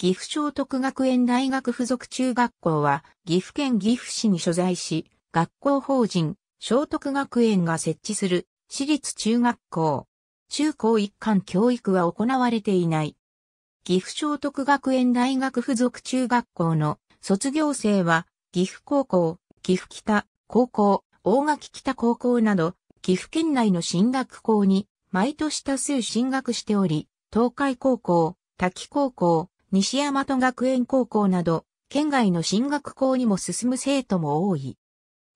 岐阜聖徳学園大学附属中学校は、岐阜県岐阜市に所在し、学校法人、聖徳学園が設置する、私立中学校。中高一貫教育は行われていない。岐阜聖徳学園大学附属中学校の卒業生は、岐阜高校、岐阜北高校、大垣北高校など、岐阜県内の進学校に毎年多数進学しており、東海高校、滝高校、西大和学園高校など、県外の進学校にも進む生徒も多い。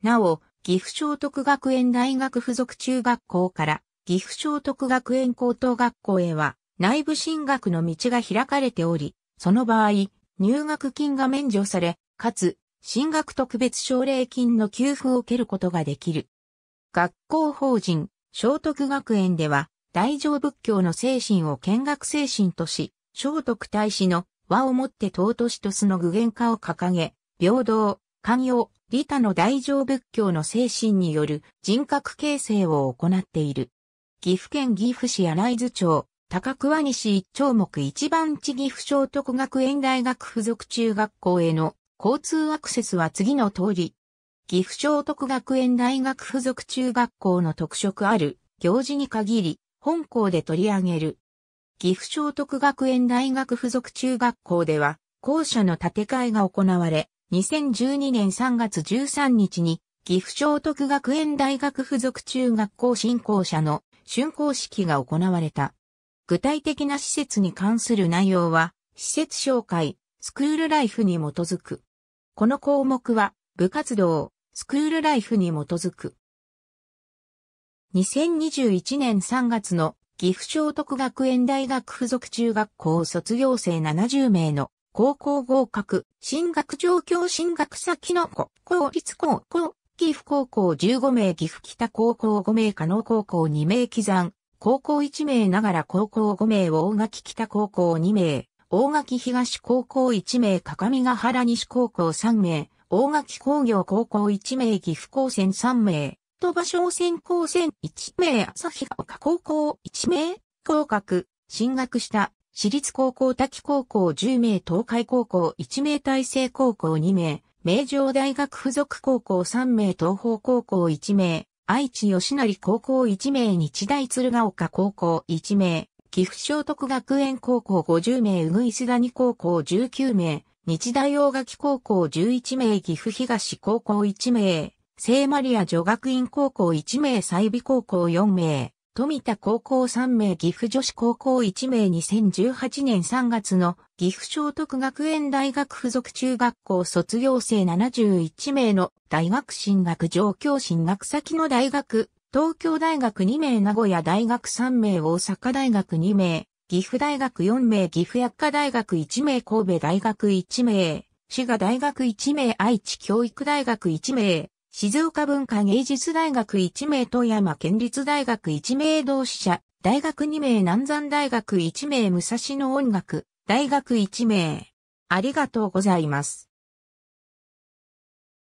なお、岐阜聖徳学園大学附属中学校から岐阜聖徳学園高等学校へは内部進学の道が開かれており、その場合、入学金が免除され、かつ、進学特別奨励金の給付を受けることができる。学校法人、聖徳学園では、大乗仏教の精神を見学精神とし、聖徳太子の和をもって尊しとすの具現化を掲げ、平等、寛容、利他の大乗仏教の精神による人格形成を行っている。岐阜県岐阜市新津町、高桑西一丁目一番地岐阜聖徳学園大学附属中学校への交通アクセスは次の通り。岐阜聖徳学園大学附属中学校の特色ある行事に限り、本校で取り上げる岐阜聖徳学園大学附属中学校では、校舎の建て替えが行われ、2012年3月13日に、岐阜聖徳学園大学附属中学校新校舎の竣工式が行われた。具体的な施設に関する内容は、施設紹介、スクールライフに基づく。この項目は、部活動、スクールライフに基づく。2021年3月の岐阜聖徳学園大学附属中学校卒業生70名の高校合格、進学状況進学先の子、公立高校、岐阜高校15名、岐阜北高校5名、加納高校2名、刻山、高校1名ながら高校5名、大垣北高校2名、大垣東高校1名、各務原西高校3名、大垣工業高校1名、岐阜高専3名、鳥羽商船高専1名朝日が丘高校1名合格、進学した私立高校滝高校10名東海高校1名大成高校2名、名城大学附属高校3名東方高校1名、愛知吉成高校1名日大鶴ヶ丘高校1名、岐阜聖徳学園高校50名、うぐいす谷高校19名、日大大垣高校11名、岐阜東高校1名、聖マリア女学院高校1名、済美高校4名、富田高校3名、岐阜女子高校1名2018年3月の岐阜聖徳学園大学附属中学校卒業生71名の大学進学上京進学先の大学、東京大学2名、名古屋大学3名、大阪大学2名、岐阜大学4名、岐阜薬科大学1名、神戸大学1名、滋賀大学1名、愛知教育大学1名、静岡文化芸術大学1名富山県立大学1名同志社、大学2名南山大学1名武蔵野音楽、大学1名。ありがとうございます。